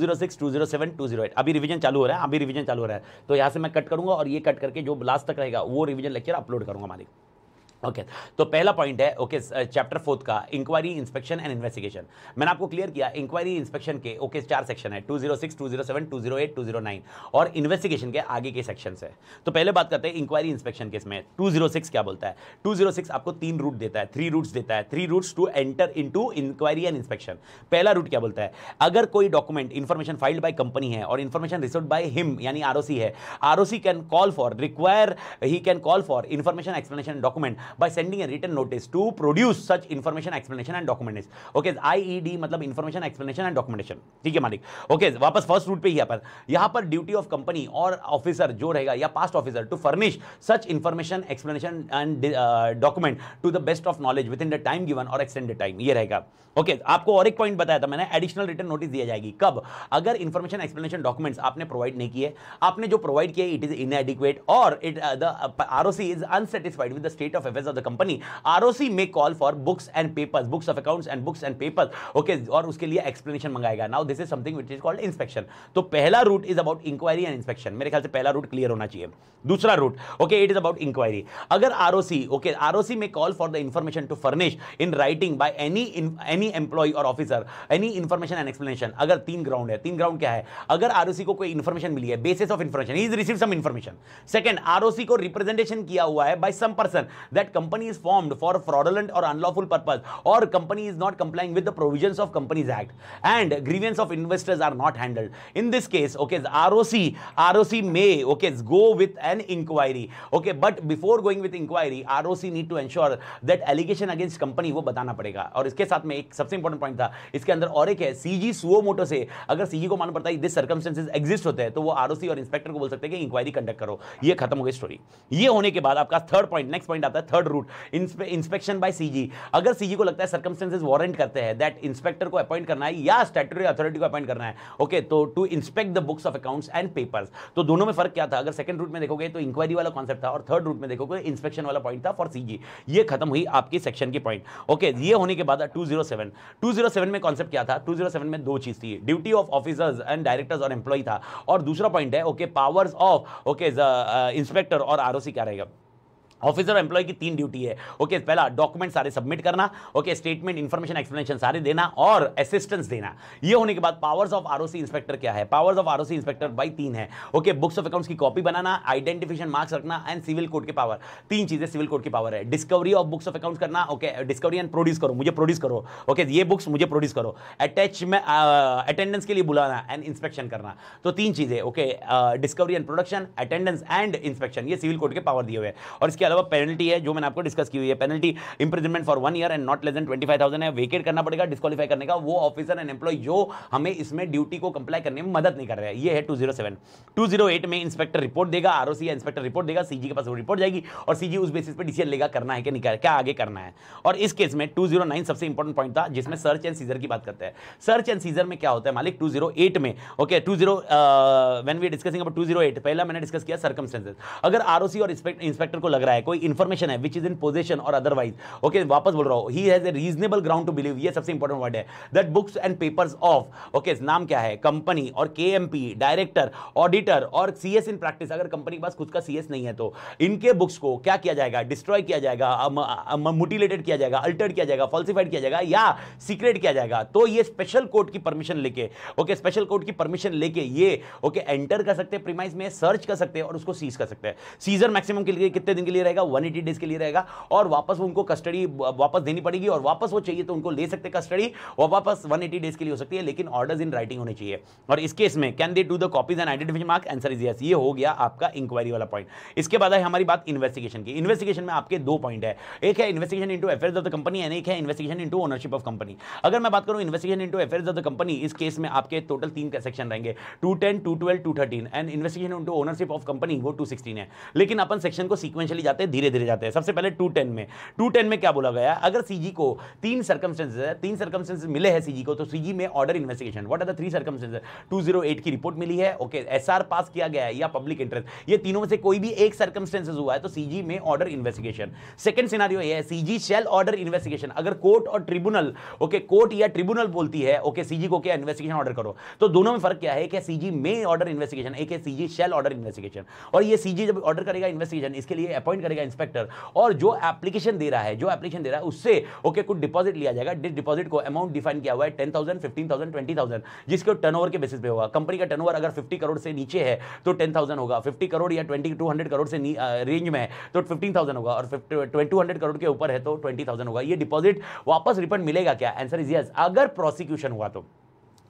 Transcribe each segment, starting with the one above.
Zero six two zero seven two zero eight अभी revision चालू हो रहा है अभी रिवीजन चालू हो रहा है तो यहाँ से मैं कट करूँगा और ये कट करके जो लास्ट तक रहेगा वो रिवीजन लेक्चर अपलोड करूँगा मालिक ओके okay, तो पहला पॉइंट है ओके चैप्टर फोर्थ का इंक्वायरी इंस्पेक्शन एंड इन्वेस्टिगेशन मैंने आपको क्लियर किया इंक्वायरी इंस्पेक्शन के ओके okay, चार सेक्शन है 206 207 208 209 और इन्वेस्टिगेशन के आगे के सेक्शन है तो पहले बात करते हैं इंक्वायरी इंस्पेक्शन के इसमें 206 क्या बोलता है 206 आपको तीन रूट देता है थ्री रूट्स देता है three routes to enter in inquiry and inspection पहला रूट क्या बोलता है अगर कोई document information filed by company है और इन्फॉर्मेशन रिसोर्ड बाई हिम यानी आर है R can call for require he can call for information explanation document by sending a written notice to produce such information explanation e मतलब and documentation okay IED मतलब information explanation and documentation ठीक है मालिक okay okay, वापस first route पे ही पर यहाँ पर ड्यूटी ऑफ कंपनी और ऑफिसर जो रहेगा या past officer to furnish such information explanation and document to the best of knowledge within the time given और एक्सटेंडेड टाइम ये रहेगा ओके okay, आपको और एक पॉइंट बताया था मैंने एडिशनल रिटर्न नोटिस दिया जाएगी कब अगर इन्फॉर्मेशन एक्सप्लेनेशन डॉक्यूमेंट्स आपने प्रोवाइड नहीं किए आपने जो प्रोवाइड किए इट इज इनएडिक्वेट और it the R is unsatisfied with the state of F manager of the company ROC में call for books and papers books of accounts and books and papers okay और उसके लिए explanation मंगाएगा now this is something which is called inspection तो पहला route is about inquiry and inspection मेरे ख्याल से पहला रूट क्लियर होना चाहिए दूसरा route okay it is about inquiry अगर आरओसी ओके आरओसी में call for the information to furnish in writing by any any employee और officer any information and explanation अगर तीन ग्राउंड है तीन ग्राउंड क्या है अगर आरओसी को कोई इन्फॉर्मेशन मिली है basis of information is receive some information second ROC को रिप्रेजेंटेशन किया हुआ है by some person that company is formed for fraudulent और अनलॉफुल पर्पज और company is not complying with provision of companies act and grievance of investors are not handled in this case okay ROC ROC may okay go with an inquiry okay but before going with inquiry ROC need to ensure that allegation against company वो बताना पड़ेगा और इसके साथ में एक सबसे important point था इसके अंदर और एक है सीजी सुओ मोटो से अगर सीजी को मालूम पड़ता है दिस सर्कमस्टेंसेज एग्जिस्ट होते हैं तो वो आरओसी और इंस्पेक्टर को बोल सकते हैं कि इंक्वायरी कंडक्ट करो ये खत्म हो गई स्टोरी ये होने के बाद आपका थर्ड पॉइंट नेक्स्ट पॉइंट आता है third route inspection by CG अगर सीजी को लगता है सर्कमस्टेंसेज वारंट करते हैं दैट इंस्पेक्टर को अपॉइंट करना है या स्टैटरी अथॉरिटी को अपॉइंट करना है ओके तो to inspect the books of accounts and papers तो दोनों में फर्क क्या था अगर सेकंड रूट में देखोगे तो इंक्वायरी वाला कॉन्सेप्ट था और थर्ड रूट में देखोगे इंस्पेक्शन वाला पॉइंट था फॉर सीजी ये खत्म हुई आपकी सेक्शन की पॉइंट ओके okay, ये होने के बाद two two zero seven zero seven में कॉन्सेप्ट क्या था टू जीरो सेवन में दो चीज थी duty of officers and directors और एम्प्लॉय था और दूसरा पॉइंट है okay powers of okay inspector और आरओसी क्या रहेगा ऑफिसर और एम्प्लॉय की तीन ड्यूटी है ओके okay, पहला डॉक्यूमेंट सारे सबमिट करना ओके स्टेटमेंट इन्फॉर्मेशन एक्सप्लेनेशन सारे देना और असिस्टेंस देना ये होने के बाद पावर्स ऑफ आरओसी इंस्पेक्टर क्या है powers of ROC inspector by तीन है ओके बुक्स ऑफ अकाउंट्स की कॉपी बनाना आइडेंटिफिकेशन मार्क्स रखना एंड सिविल कोड की पावर तीन चीजें सिविल कोड की पावर है discovery of books of accounts करना ओके डिस्कवरी एंड प्रोड्यूस करो मुझे प्रोड्यूस करो ओके okay, ये बुक्स मुझे प्रोड्यूस करो अटैच में अटेंडेंस के लिए बुलाना एंड इंस्पेक्शन करना तो तीन चीजें okay discovery and production attendance and inspection ये सिविल कोड के पावर दिए हुए और इसके मतलब अलावा पेनल्टी है जो मैंने आपको डिस्कस की हुई है penalty imprisonment for one year and not less than twenty five thousand है वेकेट करना पड़ेगा डिस्कालीफाई करने का वो ऑफिसर एंड एम्प्लॉय जो हमें इसमें ड्यूटी को कंप्लाई करने में मदद नहीं कर रहा है ये है two zero seven two zero eight में इंस्पेक्टर रिपोर्ट देगा आर या इंस्पेक्टर रिपोर्ट देगा सीजी के पास वो रिपोर्ट जाएगी और सीजी उस बेसिस पर डिसीजन लेगा करना है कि नहीं क्या आगे करना है और इस केस में टू जीरो नाइन सबसे इंपॉर्टेंट पॉइंट था जिसमें सर्च एंड सीजर की बात करते हैं सर्च एंड सीजर में क्या होता है मालिक टू जीरो एट में okay two zero when we discussing about two zero eight पहला मैंने डिस्कस किया सर्कमस्टेंसेज अगर आरओसी और इंस्पेक्टर को लग रहा है है कोई इन्फॉर्मेशन है विच इज इन पोजिशन और अदरवाइज ओके वापस बोल रहा हूँ he has a reasonable ground to believe ये सबसे इंपॉर्टेंट वर्ड है that books and papers of okay नाम क्या है कंपनी और के डायरेक्टर ऑडिटर और सी इन प्रैक्टिस अगर कंपनी के पास खुद का सी नहीं है तो इनके बुक्स को क्या किया जाएगा डिस्ट्रॉय किया जाएगा मुटिलेटेड किया जाएगा अल्टर्ड किया जाएगा फॉल्सिफाइड किया जाएगा या सीक्रेट किया जाएगा तो ये स्पेशल कोर्ट की परमिशन लेके ओके स्पेशल कोर्ट की परमिशन लेके ये ओके एंटर कर सकते हैं प्रीमाइज में सर्च कर सकते हैं और उसको सीज कर सकते हैं सीजर मैक्सिमम के लिए कितने दिन के लिए रहेगा वन एटी डेज के लिए रहेगा और वापस उनको कस्टडी वापस देनी पड़ेगी और वापस वो चाहिए तो उनको ले सकते कस्टडी और वापस वन एटी डेज के लिए हो सकती है लेकिन ऑर्डर इन राइटिंग होने चाहिए और इस केस में can they do the copies and identification mark answer is yes ये हो गया आपका इंक्वायरी वाला पॉइंट इसके बाद है हमारी बात इन्वेस्टिगेशन की इन्वेस्टिगेशन में आपके दो पॉइंट है एक है investigation into affair of the company and एक है investigation into ownership of company अगर मैं बात करूं investigation into affair of the company इस केस में आपके टोटल तीन सेक्शन रहेंगे two ten two twelve two thirteen and investigation into ownership of company वो टू सिक्सटीन है लेकिन अपन सेक्शन को सिक्वेंशली जाते हैं धीरे धीरे जाते हैं सबसे पहले टू टेन में टू टेन में क्या बोला गया अगर सी को तीन सर्कमस्टेंसेज है तीन सर्कमस्टेंसेज मिले हैं सी को तो सी में order investigation what are the three circumstances two की रिपोर्ट मिली है ओके एस आर पास किया गया है या पब्लिक इंटरेस्ट ये तीनों में से कोई भी एक सर्कमस्टेंसेज हुआ है तो सी में ऑर्डर इन्वेस्टिगेशन सेकंड सिनारियो ये है सीजी शेल ऑर्डर इन्वेस्टिगेशन अगर कोर्ट और ट्रिब्यूनल ओके कोर्ट या ट्रिब्यूनल बोलती है ओके सीजी को क्या इन्वेस्टिगेशन ऑर्डर करो तो दोनों में फर्क क्या है कि सीजी में ऑर्डर इन्वेस्टिगेशन एक है सीजी शेल ऑर्डर इन्वेस्टिगेशन और ये सीजी जब ऑर्डर करेगा इन्वेस्टिगेशन इसके लिए अपॉइंट करेगा इंस्पेक्टर और जो एप्लीकेशन दे रहा है जो एप्लीकेशन दे रहा है उससे ओके okay, कुछ डिपॉजिट लिया जाएगा जिस डिपॉजिट को अमाउंट डिफाइन किया हुआ है ten thousand fifteen thousand twenty thousand जिसके टर्न ओवर के बेसिस पे होगा कंपनी का टर्न ओवर अगर फिफ्टी करोड़ से नीचे है तो टेन थाउजेंड होगा फिफ्टी करोड़ या ट्वेंटी टू हंड्रेड करोड़ से रेंज में है तो फिफ्टीन थाउजेंड होगा और टू हंड्रेड करोड़ के ऊपर है तो ट्वेंटी थाउजेंड होगा ये डिपॉजिट वापस रिफंड मिलेगा क्या आंसर इज यस अगर प्रोसिक्यूशन हुआ तो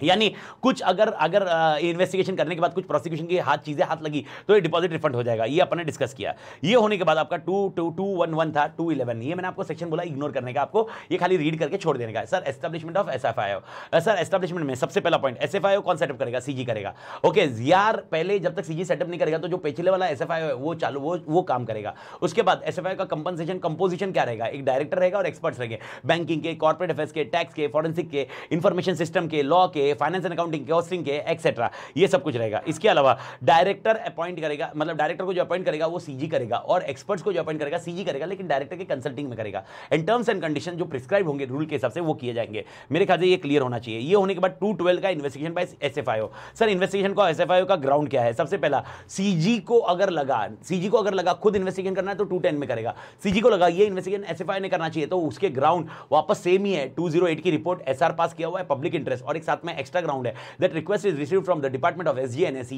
यानी कुछ अगर अगर इन्वेस्टिगेशन करने के बाद कुछ प्रोसिक्यूशन की हाथ चीज़ें हाथ लगी तो ये डिपॉजिट रिफंड हो जाएगा ये अपने डिस्कस किया ये होने के बाद आपका two two two one one था टू इलेवन ये मैंने आपको सेक्शन बोला इग्नोर करने का आपको ये खाली रीड करके छोड़ देने का sir establishment of S F I O sir establishment में सबसे पहला point S F I O कौन सेटअप करेगा सी जी करेगा ओके यार पहले जब तक सी जी सेटअप नहीं करेगा तो जो पिछले वाला एस एफ आई ओ वो चालू वो वो काम करेगा उसके बाद एस एफ आई का कंपनसेशन कंपोजिशन क्या रहेगा एक डायरेक्टर रहेगा और एक्सपर्ट्स रहेंगे बैंकिंग के कॉर्पोरेट अफेयर्स के टैक्स के फॉरेंसिक के इन्फॉर्मेशन सिस्टम के लॉ के फाइनेंस एंड अकाउंटिंग के होस्टिंग के एक्सेट्रा ये सब कुछ रहेगा इसके अलावा डायरेक्टर अपॉइंट करेगा मतलब डायरेक्टर को जो अपॉइंट करेगा वो सीजी करेगा और एक्सपर्ट्स को जो अपॉइंट करेगा सीजी करेगा लेकिन डायरेक्टर के कंसल्टिंग में करेगा एंड टर्म्स एंड कंडीशन जो प्रिस्क्राइब होंगे रूल के हिसाब से वो किए जाएंगे मेरे ख्याल से ये क्लियर होना चाहिए ये होने के बाद टू का investigation by S F sir investigation को एस का ग्राउंड क्या है सबसे पहला सीजी को अगर लगा सीजी को अगर लगा खुद इन्वेस्टिगेशन करना है तो टू में करेगा सीजी को लगा ये इन्वेस्टिगेशन एस ने करना चाहिए तो उसके ग्राउंड वापस सेम ही है टू की रिपोर्ट एस पास किया हुआ है पब्लिक इंटरेस्ट और एक साथ में में एक्स्ट्रा ग्राउंड है that request is receive from the department of S and S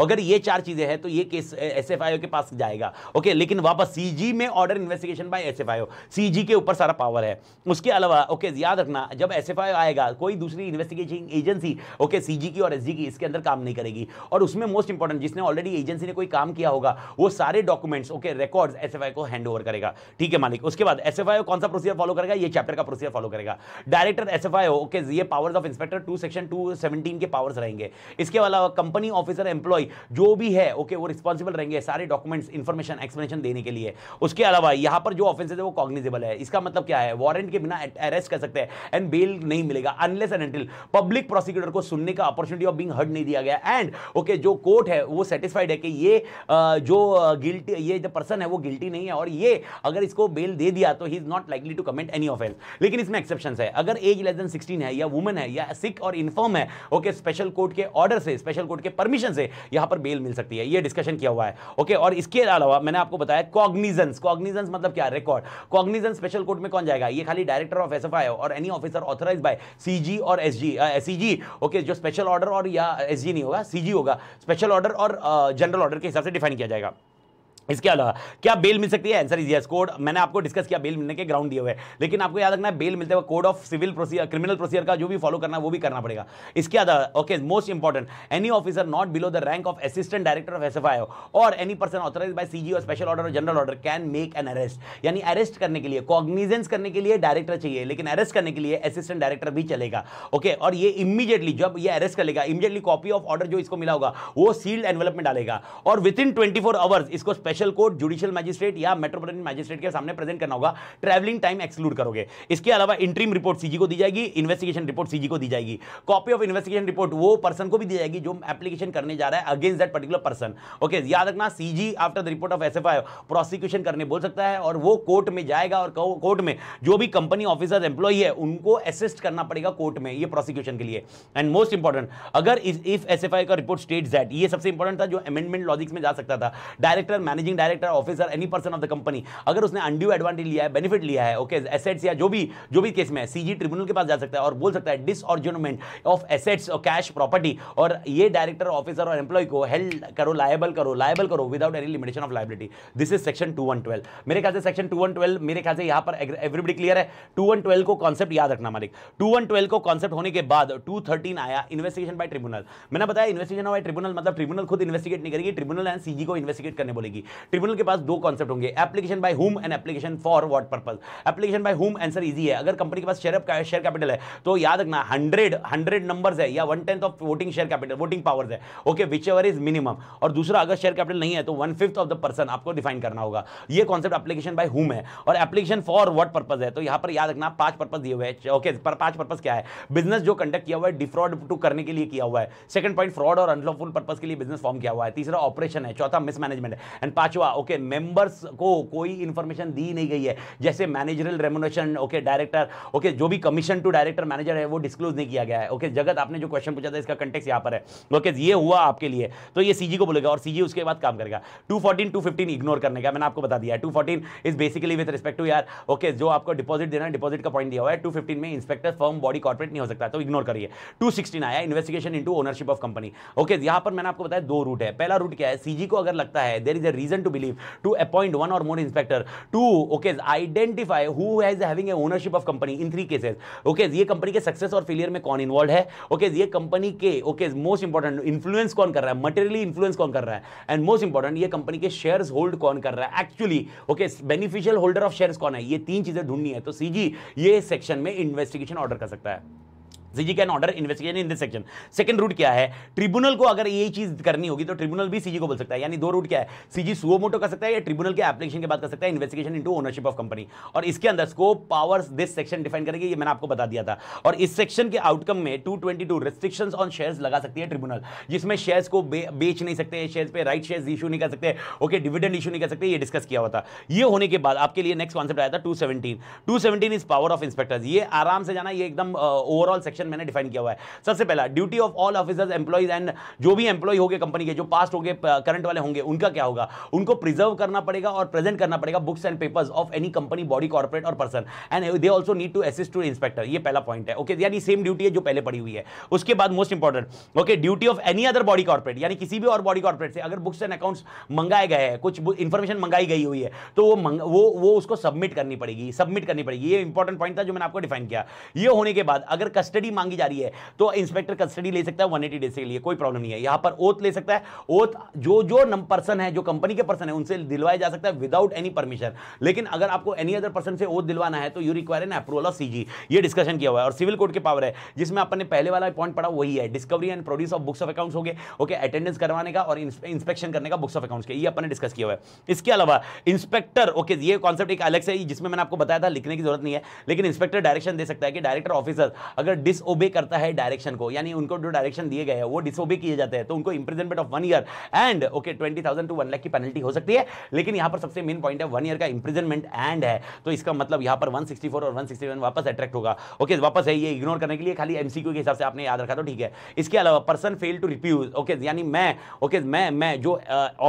अगर ये चार चीजें हैं तो ये केस एस के पास जाएगा ओके लेकिन वापस सी में order investigation by S F के ऊपर सारा पावर है उसके अलावा ओके याद रखना जब एस आएगा कोई दूसरी इन्वेस्टिगेशन एजेंसी ओके सी की और एस की इसके अंदर काम नहीं करेगी और उसमें मोस्ट इंपॉर्टेंट जिसने ऑलरेडी एजेंसी ने कोई काम किया होगा वो सारे डॉक्यूमेंट्स ओके रिकॉर्ड्स एस को हैंड ओवर करेगा ठीक है मालिक उसके बाद एस कौन सा प्रोसीजर फॉलो करेगा ये चैप्टर का प्रोसीजर फॉलो करेगा डायरेक्टर एस ओके ये powers of inspector two section section two seventeen के पावर्स रहेंगे इसके अलावा कंपनी ऑफिसर एम्प्लॉय जो भी है ओके वो रिस्पॉन्सिबल रहेंगे सारे डॉक्यूमेंट्स इन्फॉर्मेशन एक्सप्लेनेशन देने के लिए उसके अलावा यहाँ पर जो ऑफेंस है वो कॉग्निजेबल है इसका मतलब क्या है वारंट के बिना अरेस्ट कर सकते हैं एंड बेल नहीं मिलेगा unless and until public prosecutor को सुनने का अपॉर्चुनिटी ऑफ बिंग हर्ड नहीं दिया गया एंड ओके okay, जो कोर्ट है वो सेटिस्फाइड है कि ये जो गिल्टी ये जो पर्सन है वो गिल्टी नहीं है और ये अगर इसको बेल दे दिया तो he is not likely to comment any offence लेकिन इसमें एक्सेप्शन है अगर एज लेस देन सिक्सटीन है या वुमन है या सिख और इन इन्फॉर्म है ओके स्पेशल कोर्ट के ऑर्डर से स्पेशल कोर्ट के परमिशन से यहाँ पर बेल मिल सकती है ये डिस्कशन किया हुआ है ओके और इसके अलावा मैंने आपको बताया कॉग्निजेंस कॉग्निजेंस मतलब क्या रिकॉर्ड कॉग्निजेंस स्पेशल कोर्ट में कौन जाएगा ये खाली डायरेक्टर ऑफ एस और any officer authorise by CG और एसजी जी ओके जो स्पेशल ऑर्डर और या एसजी नहीं होगा सीजी होगा स्पेशल ऑर्डर और जनरल ऑर्डर के हिसाब से डिफाइन किया जाएगा इसके अलावा क्या बेल मिल सकती है आंसर इज यस कोड मैंने आपको डिस्कस किया बेल मिलने के ग्राउंड दिए हुए लेकिन आपको याद रखना है बेल मिलते हुए code of civil procedure criminal procedure का जो भी फॉलो करना है वो भी करना पड़ेगा इसके अलावा okay most important any officer not below the rank of assistant director of S और any person authorise by C और स्पेशल ऑर्डर और general order can make an arrest यानी अरेस्ट करने के लिए कॉग्निजेंस करने के लिए डायरेक्टर चाहिए लेकिन अरेस्ट करने के लिए असिस्टेंट डायरेक्टर भी चलेगा ओके और ये इमीडिएटली जब ये अरेस्ट कर लेगा इमीडिएटली कॉपी ऑफ ऑर्डर जो इसको मिला होगा वो सील्ड एनवेलप में डालेगा और विद इन ट्वेंटी आवर्स इसको special special court judicial magistrate या मेट्रोपोलिटन मैजिस्ट्रेट के सामने प्रेजेंट करना होगा ट्रैवलिंग टाइम एक्सक्लूड करोगे इसके अलावा इंट्रीम रिपोर्ट सीजी को दी जाएगी इन्वेस्टिगेशन रिपोर्ट सीजी को दी जाएगी कॉपी ऑफ इन्वेस्टिगेशन रिपोर्ट वो पर्सन को भी दी जाएगी जो एप्लीकेशन करने जा रहा है against that particular person okay याद रखना CG after the report of SFI prosecution करने बोल सकता है और वो कोर्ट में जाएगा और कोर्ट में जो भी कंपनी ऑफिसर एम्प्लॉई है उनको असिस्ट करना पड़ेगा कोर्ट में ये प्रोसिक्यूशन के लिए एंड मोस्ट इंपॉर्टेंट अगर इफ एसएफआई का रिपोर्ट स्टेट दैट ये सबसे इंपॉर्टेंट था जो अमेंडमेंट लॉजिक्स में जा सकता था director managing managing director officer any person of the company अगर उसने अंड्यू एडवांटेज लिया है बेनिफिट लिया है ओके okay, एसेट्स या जो भी जो भी केस में है सीजी ट्रिब्यूनल के पास जा सकता है और बोल सकता है डिसऑर्जनमेंट ऑफ एसेट्स और कैश प्रॉपर्टी और ये डायरेक्टर ऑफिसर और एम्प्लॉय को हेल्प करो लाइबल करो लाइबल करो without any limitation of liability this is section two मेरे ख्याल से सेक्शन टू मेरे ख्याल से यहाँ पर एवरीबडी क्लियर है टू को कॉन्सेप्ट याद रखना मालिक टू को कॉन्सेप्ट होने के बाद टू आया इन्वेस्टिगेशन बाय ट्रिब्यूनल मैंने बताया इन्वेस्टिगेशन बाय ट्रिब्यूनल मतलब ट्रिब्यूनल खुद इन्वेस्टिगेट नहीं करेगी ट्रिब्यूनल एंड सीजी को इन्वेस्टिगेट करने बोलेगी ट्रिब्यूनल के पास दो कॉन्सेप्ट होंगे application by whom and application for what purpose application by whom answer easy है अगर कंपनी के पास शेयर का शेयर कैपिटल है तो याद रखना हंड्रेड हंड्रेड नंबर है या one tenth of voting share capital voting powers है okay whichever is minimum और दूसरा अगर शेयर कैपिटल नहीं है तो one fifth of the person आपको डिफाइन करना होगा ये कॉन्सेप्ट एप्लीकेशन बाय हुम है और एप्लीकेशन फॉर व्हाट पर्पज है तो यहां पर याद रखना पांच पर्पज दिए हुए हैं ओके पर पांच पर्पज क्या है बिजनेस जो कंडक्ट किया हुआ है डिफ्रॉड टू करने के लिए किया हुआ है सेकंड पॉइंट फ्रॉड और अनलॉफुल पर्पज के लिए बिजनेस फॉर्म किया हुआ है तीसरा ऑपरेशन है चौथा मिसमैनेजमेंट है एंड पांचवा ओके मेंबर्स को कोई इंफॉर्मेशन दी नहीं गई है जैसे managerial remuneration okay director okay जो भी कमीशन टू डायरेक्टर मैनेजर है वो डिस्क्लोज नहीं किया गया है ओके जगत आपने जो क्वेश्चन पूछा था इसका कंटेक्स यहां पर है ओके ये हुआ आपके लिए तो ये सीजी को बोलेगा और सीजी उसके बाद काम करेगा two fourteen two fifteen ignore करने का मैंने आपको बता दिया two fourteen is basically with respect to यार ओके जो आपको डिपॉजिट देना है डिपॉजिट का पॉइंट दिया हुआ है टू फिफ्टीन में इंस्पेक्टर फर्म बॉडी कॉर्पोरेट नहीं हो सकता तो इग्नोर करिए टू सिक्सटीन आया investigation into ownership of company okay यहां पर मैंने आपको बताया दो रूट है पहला रूट क्या है सीजी को अगर लगता है there is a reason reason to believe to appoint one और more inspector to okay identify who has having a ownership of company in three cases okay ये कंपनी के सक्सेस और फेलियर में कौन इन्वॉल्व है ओके okay, ये company के okay most important influence कौन कर रहा है मटेरियली इन्फ्लुएंस कौन कर रहा है एंड मोस्ट इंपॉर्टेंट ये कंपनी के शेयर्स होल्ड कौन कर रहा है actually okay beneficial holder of shares कौन है ये तीन चीजें ढूंढनी है तो सीजी ये सेक्शन में इन्वेस्टिगेशन ऑर्डर कर सकता है CG can order investigation in this section second route क्या है ट्रिब्यूनल को अगर ये चीज करनी होगी तो ट्रिब्यूनल भी सीजी को बोल सकता है यानी दो रूट क्या है सीजी मोटो कर सकता है या ट्रिब्यूनल के एप्लीकेशन के बाद कर सकता है investigation into ownership of company और इसके अंदर scope powers this section define करेंगे ये मैंने आपको बता दिया था और इस सेक्शन के आउटकम में two twenty restrictions on share लगा सकती है ट्रिब्यूनल जिसमें शेयर्स को बे, बेच नहीं सकते शेयर पे राइट शेयर इशू नहीं कर सकते ओके डिविडेंड इशू नहीं कर सकते ये डिस्कस किया हुआ था ये होने के बाद आपके लिए नेक्स्ट कॉन्सेप्ट आया था two seventeen is power of inspectors ये आराम से जाना ये एकदम ओवरऑल सेक्शन सेक्शन मैंने डिफाइन किया हुआ है सबसे पहला duty of all officers employees and जो भी एम्प्लॉय हो कंपनी के जो पास्ट हो करंट वाले होंगे उनका क्या होगा उनको प्रिजर्व करना पड़ेगा और प्रेजेंट करना पड़ेगा books and papers of any company body corporate और person and they also need to assist to inspector ये पहला पॉइंट है ओके यानी सेम ड्यूटी है जो पहले पड़ी हुई है उसके बाद most important okay duty of any other body corporate यानी किसी भी और बॉडी कॉर्पोरेट से अगर बुक्स एंड अकाउंट्स मंगाए गए हैं कुछ इंफॉर्मेशन मंगाई गई हुई है तो वो मंग, वो वो उसको सबमिट करनी पड़ेगी सबमिट करनी पड़ेगी ये इंपॉर्टेंट पॉइंट था जो मैंने आपको डिफाइन किया ये होने के बाद अगर कस्टडी कस्टडी मांगी जा रही है तो इंस्पेक्टर कस्टडी ले सकता है 180 डेज के लिए कोई प्रॉब्लम नहीं है यहां पर ओथ ले सकता है ओथ जो जो पर्सन है जो कंपनी के पर्सन है उनसे दिलवाया जा सकता है विदाउट एनी परमिशन लेकिन अगर आपको एनी अदर पर्सन से ओथ दिलवाना है तो you require an approval of CG ये डिस्कशन किया हुआ है और सिविल कोर्ट के पावर है जिसमें अपन पहले वाला पॉइंट पड़ा वही है discovery and produce of books of accounts हो गए ओके अटेंडेंस करवाने का और इंस्पेक्शन करने का बुक्स ऑफ अकाउंट्स के ये अपन डिस्कस किया हुआ है इसके अलावा इंस्पेक्टर ओके ये कॉन्सेप्ट एक अलग से जिसमें मैंने आपको बताया था लिखने की जरूरत नहीं है लेकिन इंस्पेक्टर डायरेक्शन दे सकता है कि डायरेक्टर ऑफिसर अगर डिस डिसोबे करता है डायरेक्शन को यानी उनको जो डायरेक्शन दिए गए हैं वो डिसोबे किए जाते हैं तो उनको imprisonment of one year and okay twenty thousand to one lakh की पेनल्टी हो सकती है लेकिन यहां पर सबसे मेन पॉइंट है वन ईयर का इंप्रिजनमेंट एंड है तो इसका मतलब यहां पर वन सिक्सटी फोर और वन सिक्सटी वन वापस अट्रैक्ट होगा ओके okay, वापस है ये इग्नोर करने के लिए खाली एमसीक्यू के हिसाब से आपने याद रखा तो ठीक है इसके अलावा person fail to refuse okay यानी मैं ओके okay, मैं मैं जो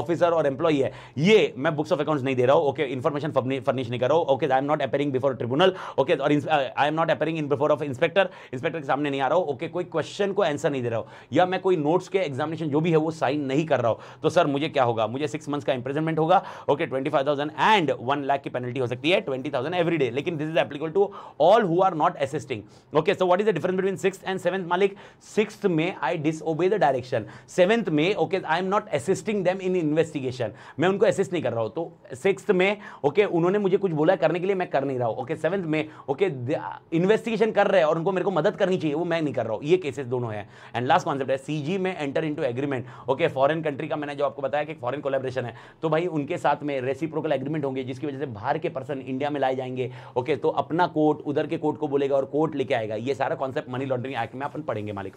ऑफिसर uh, और एम्प्लॉई है ये मैं बुक्स ऑफ अकाउंट्स नहीं दे रहा हूँ ओके इन्फॉर्मेशन फर्निश नहीं कर रहा हूँ okay I am not appearing before tribunal okay और I am not appearing in before of inspector inspector के सामने नहीं आ रहा हो ओके कोई क्वेश्चन को आंसर नहीं दे रहा हो या मैं कोई नोट्स के एग्जामिनेशन जो भी है वो साइन नहीं कर रहा हो तो सर मुझे क्या होगा मुझे सिक्स मंथ्स का इंप्रेजमेंट होगा okay twenty five thousand and one lakh की पेनल्टी हो सकती है ट्वेंटी थाउजेंड एवरी डे लेकिन this is applicable to all who are not assisting okay so what is the difference between six and seventh मालिक six में I disobey the direction seventh में okay I am not assisting them in investigation मैं उनको assist नहीं कर रहा हूं तो सिक्स में ओके okay, उन्होंने मुझे कुछ बोला करने के लिए मैं कर नहीं रहा हूं ओके सेवंथ में ओके okay, इन्वेस्टिगेशन कर रहे हैं और उनको मेरे को मदद करनी करनी चाहिए वो मैं नहीं कर रहा हूँ ये केसेस दोनों हैं एंड लास्ट कॉन्सेप्ट है सीजी में enter into agreement okay foreign country का मैंने जो आपको बताया कि फॉरेन कोलेब्रेशन है तो भाई उनके साथ में रेसिप्रोकल एग्रीमेंट होंगे जिसकी वजह से बाहर के पर्सन इंडिया में लाए जाएंगे ओके तो अपना कोर्ट उधर के कोर्ट को बोलेगा और कोर्ट लेके आएगा ये सारा कॉन्सेप्ट मनी लॉन्ड्रिंग एक्ट में अपन पढ़ेंगे मालिक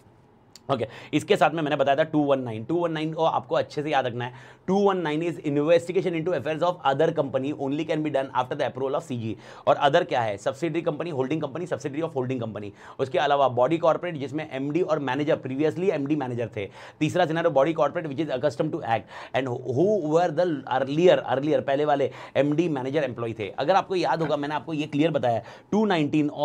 ओके okay. इसके साथ में मैंने बताया था 219 219 को आपको अच्छे से याद रखना है 219 is investigation into affairs of other company only can be done after the approval of CG और अदर क्या है subsidiary company holding company subsidiary of holding company उसके अलावा बॉडी कॉर्पोरेट जिसमें एमडी और मैनेजर प्रीवियसली एमडी मैनेजर थे तीसरा scenario body corporate which is accustom to act and who were the earlier earlier पहले वाले एमडी मैनेजर एम्प्लॉय थे अगर आपको याद होगा मैंने आपको ये क्लियर बताया टू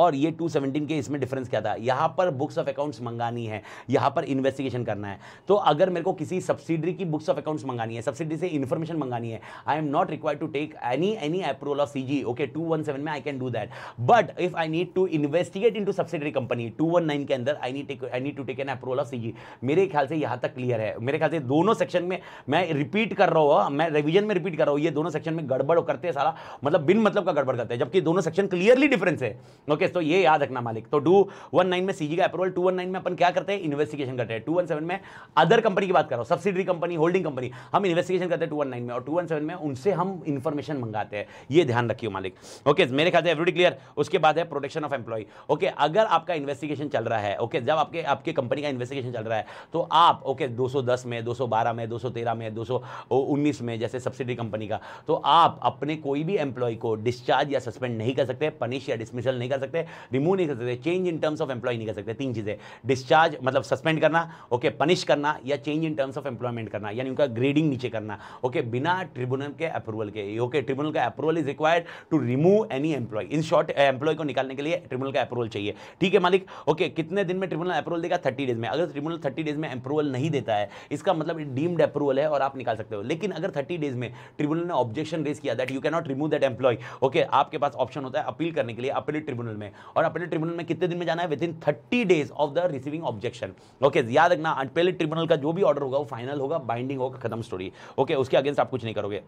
और ये टू के इसमें डिफरेंस क्या था यहाँ पर बुक्स ऑफ अकाउंट्स मंगानी है यहाँ यहां पर इन्वेस्टिगेशन करना है तो अगर मेरे को किसी सब्सिडी की बुक्स ऑफ अकाउंट्स मंगानी है सब्सिडी से इन्फॉर्मेशन मंगानी है I am not require to take any any approval of CG okay two में I can do that but if I need to investigate into subsidy company two के अंदर I need take I need to take an approval of CG मेरे ख्याल से यहां तक clear है मेरे ख्याल से दोनों सेक्शन में मैं रिपीट कर रहा हूं मैं रिविजन में रिपीट कर रहा हूं ये दोनों सेक्शन में गड़बड़ करते हैं सारा मतलब बिन मतलब का गड़बड़ करते हैं जबकि दोनों सेक्शन क्लियरली डिफरेंस है ओके तो ये याद रखना मालिक तो टू वन नाइन में सीजी का अप्रूवल टू वन नाइन में अपन क्या करते हैं इन्वेस्टिगेट इन्वेस्टिगेशन करते हैं टू वन सेवन में अदर कंपनी की बात कर रहा हूँ सब्सिडी कंपनी होल्डिंग कंपनी हम इन्वेस्टिगेशन करते हैं टू वन नाइन में और टू वन सेवन में उनसे हम इन्फॉर्मेशन मंगाते हैं ये ध्यान रखिए मालिक ओके मेरे ख्याल से एवरीडी क्लियर उसके बाद है प्रोटेक्शन ऑफ एम्प्लॉय ओके अगर आपका इन्वेस्टिगेशन चल रहा है ओके जब आपके आपके कंपनी का इन्वेस्टिगेशन चल रहा है तो आप ओके 210 में 212 में 213 में 219 में जैसे सब्सिडी कंपनी का तो आप अपने कोई भी एम्प्लॉय को डिस्चार्ज या सस्पेंड नहीं कर सकते पनिश या डिसमिसल नहीं कर सकते रिमूव नहीं कर सकते change in terms of employ नहीं कर सकते तीन चीज़ें डिस्चार्ज मतलब सस्पेंड सस्पेंड करना ओके okay, पनिश करना या change in terms of employment करना यानी उनका ग्रेडिंग नीचे करना ओके okay, बिना ट्रिब्यूनल के अप्रूवल के ओके okay, ट्रिब्यूनल का approval is required to remove any employee in short employee को निकालने के लिए ट्रिब्यूनल का अप्रूवल चाहिए ठीक है मालिक ओके okay, कितने दिन में ट्रिब्यूनल अप्रूवल देगा थर्टी डेज में अगर ट्रिब्यूनल थर्टी डेज में अप्रूवल नहीं देता है इसका मतलब डीम्ड अप्रूवल है और आप निकाल सकते हो लेकिन अगर थर्टी डेज में ट्रिब्यूनल ने ऑब्जेक्शन रेज किया that you cannot remove that employee okay आपके पास ऑप्शन होता है अपील करने के लिए अपील ट्रिब्यूनल में और अपील ट्रिब्यूनल में कितने दिन में जाना है within thirty days of the receiving objection okay याद रखना पहले ट्रिब्यूनल का जो भी ऑर्डर होगा वो फाइनल होगा बाइंडिंग होगा खत्म स्टोरी ओके उसके अगेंस्ट आप कुछ नहीं करोगे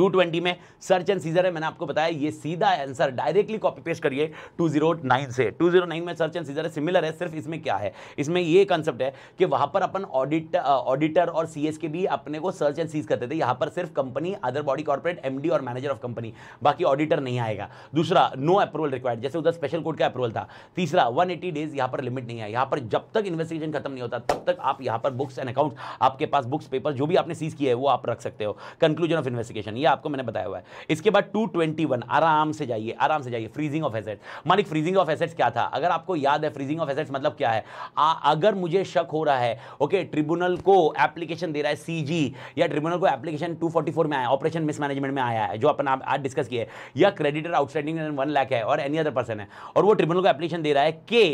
220 में सर्च एंड सीजर है मैंने आपको बताया ये सीधा आंसर डायरेक्टली कॉपी पेस्ट करिए 209 से 209 में सर्च एंड सीजर है सिमिलर है सिर्फ इसमें क्या है इसमें ये कंसेप्ट है कि वहां पर अपन ऑडिट ऑडिटर और सी के भी अपने को सर्च एंड सीज करते थे यहाँ पर सिर्फ company other body corporate M और मैनेजर ऑफ कंपनी बाकी ऑडिटर नहीं आएगा दूसरा नो अप्रूवल रिक्वायर्ड जैसे उधर स्पेशल कोर्ट का अप्रूवल था तीसरा एटी डेज यहाँ पर लिमिट नहीं है यहाँ पर जब तक इन्वेस्टिगेशन खत्म नहीं होता तब तक आप यहाँ पर बुक्स एंड अकाउंट आपके पास बुक्स पेपर जो भी आपने सीज किया है वो आप रख सकते हो कंक्लूजन ऑफ इन्वेस्टिगेशन ये आपको मैंने बताया हुआ है इसके बाद 221 आराम से जाइए आराम से जाइए फ्रीजिंग ऑफ एसेट्स मालिक फ्रीजिंग ऑफ एसेट्स क्या था अगर आपको याद है फ्रीजिंग ऑफ एसेट्स मतलब क्या है आ, अगर मुझे शक हो रहा है ओके ट्रिब्यूनल को एप्लीकेशन दे रहा है सी या ट्रिब्यूनल को एप्लीकेशन टू में आया ऑपरेशन मिसमैनेजमेंट में आया है जो अपना आज डिस्कस किए या क्रेडिटर आउटस्टैंडिंग वन लैक है और एनी अदर पर्सन है और वो ट्रिब्यूनल को एप्लीकेशन दे रहा है के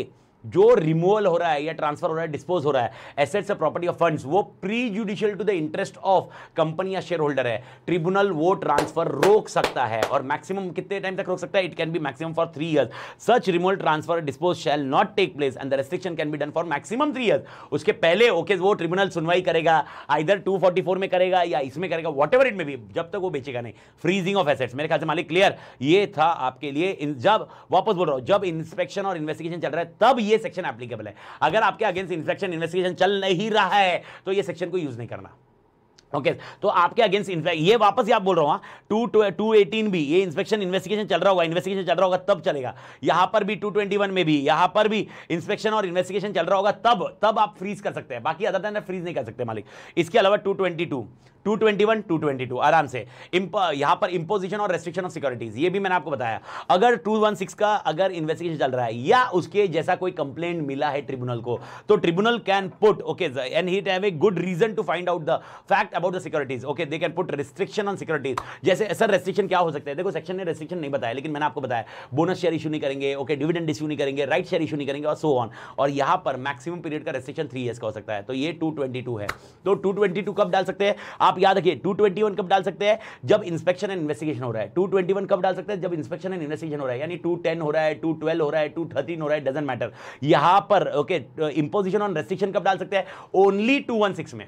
जो रिमूवल हो रहा है या ट्रांसफर हो रहा है डिस्पोज हो रहा है एसेट्स प्रॉपर्टी ऑफ फंड्स वो prejudicial to the interest of company या शेयर होल्डर है ट्रिब्यूनल वो ट्रांसफर रोक सकता है और मैक्सिमम कितने टाइम तक रोक सकता है it can be maximum for three years such removal transfer dispose shall not take place and the restriction can be done for maximum three years उसके पहले ओके okay, वो ट्रिब्यूनल सुनवाई करेगा आइधर टू में करेगा या इसमें करेगा वॉट एवर इट में भी जब तक वो बेचेगा नहीं फ्रीजिंग ऑफ एसेट्स मेरे ख्याल से मालिक क्लियर ये था आपके लिए जब वापस बोल रहा हूँ जब इंस्पेक्शन और इन्वेस्टिगेशन चल रहा है तब ये ये सेक्शन एप्लीकेबल है अगर आपके अगेंस्ट इन्फेक्शन इन्वेस्टिगेशन चल नहीं रहा है तो ये सेक्शन को यूज नहीं करना ओके okay, तो आपके अगेंस्ट इन्फेक्ट ये वापस ही आप बोल रहा हूँ टू टू एटीन भी ये इंस्पेक्शन इन्वेस्टिगेशन चल रहा होगा इन्वेस्टिगेशन चल रहा होगा तब चलेगा यहाँ पर भी टू ट्वेंटी वन में भी यहाँ पर भी इंस्पेक्शन और इन्वेस्टिगेशन चल रहा होगा तब तब आप फ्रीज कर सकते हैं बाकी अदर देन फ्रीज नहीं कर सकते मालिक इसके अलावा टू 221 222 आराम से यहां पर इंपोजिशन और रेस्ट्रिक्शन ऑफ सिक्योरिटीज ये भी मैंने आपको बताया अगर 216 का अगर इन्वेस्टिगेशन चल रहा है या उसके जैसा कोई कंप्लेंट मिला है ट्रिब्यूनल को तो tribunal can put okay and he have a good reason to find out the fact about the securities okay they can put restriction on securities जैसे सर रेस्ट्रिक्शन क्या हो सकता है देखो सेक्शन ने रेस्ट्रिक्शन नहीं बताया लेकिन मैंने आपको बताया बोनस शेयर इशू नहीं करेंगे ओके डिविडेंड इशू नहीं करेंगे राइट शेयर इशू नहीं करेंगे और सो ऑन और यहाँ पर मैक्सिमम पीरियड का रेस्ट्रिक्शन थ्री ईयर का हो सकता है तो ये टू है तो टू कब डाल सकते हैं आप याद रखिए टू ट्वेंटी वन कब डाल सकते हैं जब इंस्पेक्शन एंड इन्वेस्टिगेशन हो रहा है टू ट्वेंटी वन कब डाल सकते हैं जब इंस्पेक्शन एंड इन्वेस्टिगेशन हो रहा है यानी टू टेन हो रहा है टू ट्वेल्व हो रहा है टू थर्टीन हो रहा है डजेंट मैटर यहां पर ओके इंपोजिशन ऑन रेस्ट्रिक्शन कब डाल सकते हैं ओनली टू वन सिक्स में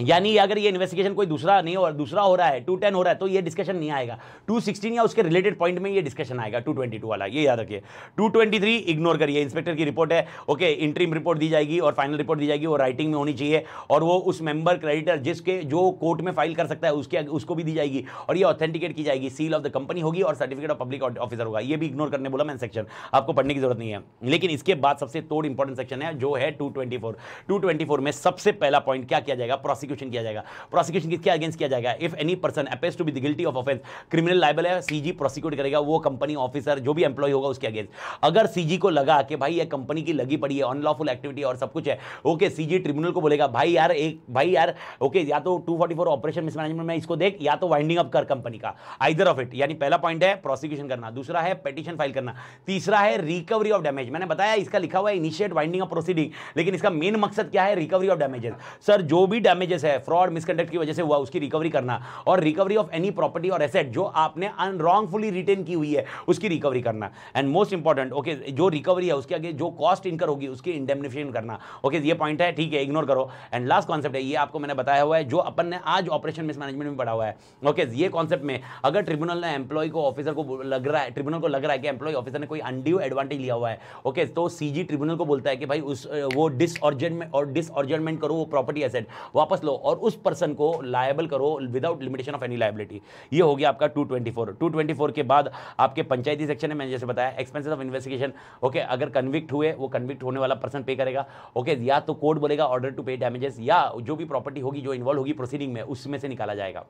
यानी अगर ये इन्वेस्टिगेशन कोई दूसरा नहीं और दूसरा हो रहा है टू टेन हो रहा है तो ये डिस्कशन नहीं आएगा टू सिक्सटीन या उसके रिलेटेड पॉइंट में ये डिस्कशन आएगा टू ट्वेंटी टू वाला ये याद रखिए टू ट्वेंटी थ्री इग्नोर करिए इंस्पेक्टर की रिपोर्ट है ओके इंट्रीम रिपोर्ट दी जाएगी और फाइनल रिपोर्ट दी जाएगी वो राइटिंग में होनी चाहिए और वो उस मेंबर क्रेडिटर जिसके जो कोर्ट में फाइल कर सकता है उसके उसको भी दी जाएगी और ये ऑथेंटिकेट की जाएगी सील ऑफ द कंपनी होगी और सर्टिफिकेट ऑफ पब्लिक ऑफिसर होगा ये भी इग्नोर करने बोला मैंने सेक्शन आपको पढ़ने की जरूरत नहीं है लेकिन इसके बाद सबसे तोड़ इंपॉर्टेंट सेक्शन है जो है two twenty four two twenty four में सबसे पहला पॉइंट क्या किया जाएगा प्रोसेस प्रोसिक्यूशन किया जाएगा प्रोसिक्यूशन किसके अगेंस्ट किया जाएगा if any person appears to be guilty of offence criminal liable है सीजी प्रोसिक्यूट करेगा वो कंपनी ऑफिसर जो भी एम्प्लॉय होगा उसके अगेंस्ट अगर सीजी को लगा कि भाई ये कंपनी की लगी पड़ी है अनलॉफुल एक्टिविटी और सब कुछ है ओके सीजी ट्रिब्यूनल को बोलेगा भाई यार एक भाई यार ओके या तो 244 ऑपरेशन मिसमैनेजमेंट में इसको देख या तो वाइंडिंग अप कर कंपनी का आइदर ऑफ इट यानी पहला पॉइंट है प्रोसिक्यूशन करना दूसरा है पिटिशन फाइल करना तीसरा है रिकवरी ऑफ डैमेज मैंने बताया इसका लिखा हुआ है इनिशिएट वाइंडिंग ऑफ प्रोसीडिंग लेकिन इसका मेन मकसद क्या है रिकवरी ऑफ डैमेजेस सर जो भी डैमेज डैमेजेस है फ्रॉड मिसकंडक्ट की वजह से हुआ उसकी रिकवरी करना और रिकवरी ऑफ एनी प्रॉपर्टी और एसेट जो आपने अन रॉन्गफुली रिटेन की हुई है उसकी रिकवरी करना एंड मोस्ट इंपॉर्टेंट ओके जो रिकवरी है उसके आगे जो कॉस्ट इनकर होगी उसकी इंडेमनिफिकेशन करना ओके okay, ये पॉइंट है ठीक है इग्नोर करो एंड लास्ट कॉन्सेप्ट है ये आपको मैंने बताया हुआ है जो अपन ने आज ऑपरेशन मिसमैनेजमेंट में पढ़ा हुआ है ओके okay, ये कॉन्सेप्ट में अगर ट्रिब्यूनल ने एम्प्लॉय को ऑफिसर को लग रहा है ट्रिब्यूनल को लग रहा है कि एम्प्लॉय ऑफिसर ने कोई अनड्यू एडवांटेज लिया हुआ है ओके okay, तो सीजी ट्रिब्यूनल को बोलता है कि भाई उस वो डिसऑर्जन और डिसऑर्जनमेंट करो वो प्रॉपर्टी एसेट वापस लो और उस पर्सन को लायबल करो without limitation of any liability ये हो गया आपका 224 224 के बाद आपके पंचायती सेक्शन में मैंने जैसे बताया एक्सपेंसिस ऑफ इन्वेस्टिगेशन ओके अगर कन्विक्ट हुए वो कन्विक्ट होने वाला पर्सन पे करेगा ओके या तो कोर्ट बोलेगा ऑर्डर टू पे डैमेजेस या जो भी प्रॉपर्टी होगी जो इन्वॉल्व होगी प्रोसीडिंग में उसमें से निकाला जाएगा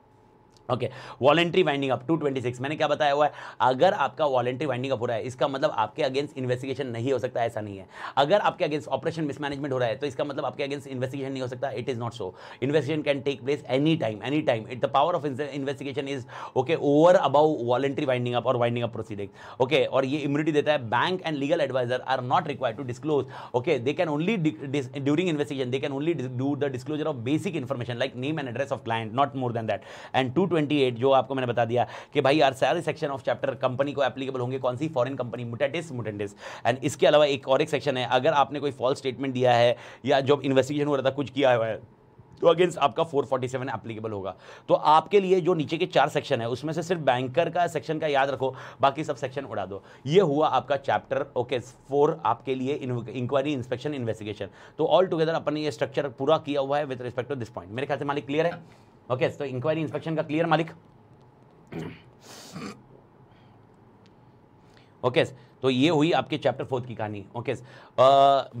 ओके वॉलेंट्री वाइंडिंग अप 226 मैंने क्या बताया हुआ है अगर आपका वॉलेंट्री वाइंडिंग अप हो रहा है इसका मतलब आपके अगेंस्ट इन्वेस्टिगेशन नहीं हो सकता ऐसा नहीं है अगर आपके अगेंस्ट ऑपरेशन मिसमैनेजमेंट हो रहा है तो इसका मतलब आपके अगेंस्ट इन्वेस्टिगेशन नहीं हो सकता it is not so investigation can take place any time any time it the power of investigation is okay over about voluntary winding up और वाइंडिंग अप प्रोसीडिंग ओके और ये इम्यूनिटी देता है bank and legal adviser are not required to disclose okay they can only during investigation they can only do the disclosure of basic information like name and address of client not more than that and to 228 जो आपको मैंने बता दिया कि भाई आर सारे section of chapter company को एप्लीकेबल होंगे कौन सी foreign company mutatis mutandis and इसके अलावा एक और एक सेक्शन है अगर आपने कोई फॉल्स स्टेटमेंट दिया है या जब इन्वेस्टिगेशन हो रहा था कुछ किया हुआ है तो अगेंस्ट आपका 447 एप्लीकेबल होगा तो आपके लिए जो नीचे के चार सेक्शन है उसमें से सिर्फ बैंकर का सेक्शन का याद रखो बाकी सब सेक्शन उड़ा दो ये हुआ आपका चैप्टर ओके फोर आपके लिए इंक्वायरी इंस्पेक्शन इन्वेस्टिगेशन तो ऑल टुगेदर अपन ने ये स्ट्रक्चर पूरा किया हुआ है with respect to this point मेरे ख्याल से मालिक क्लियर है ओके तो इंक्वायरी इंस्पेक्शन का क्लियर मालिक ओके तो ये हुई आपके चैप्टर फोर्थ की कहानी ओके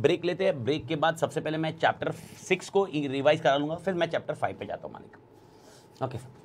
ब्रेक लेते हैं ब्रेक के बाद सबसे पहले मैं चैप्टर सिक्स को रिवाइज करा लूंगा फिर मैं चैप्टर फाइव पे जाता हूँ मालिक ओके okay.